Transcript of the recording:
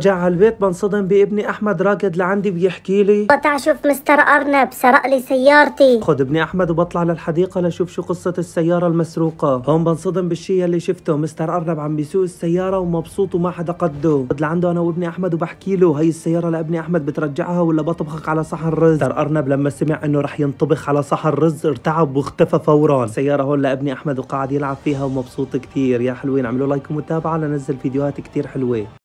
رجع على البيت بنصدم بابني احمد راقد لعندي بيحكي لي بطلع شوف مستر ارنب سرق لي سيارتي خد ابني احمد وبطلع للحديقه لشوف شو قصه السياره المسروقه هون بنصدم بالشيء اللي شفته مستر ارنب عم بيسوق السياره ومبسوط وما حدا قده قد لعنده انا وابني احمد وبحكي له هي السياره لابني احمد بترجعها ولا بطبخك على صحن رز مستر ارنب لما سمع انه رح ينطبخ على صحن رز ارتعب واختفى فورا السياره هون لابني احمد وقاعد يلعب فيها ومبسوط كثير يا حلوين اعملوا لايك ومتابعه لنزل فيديوهات كثير حلوه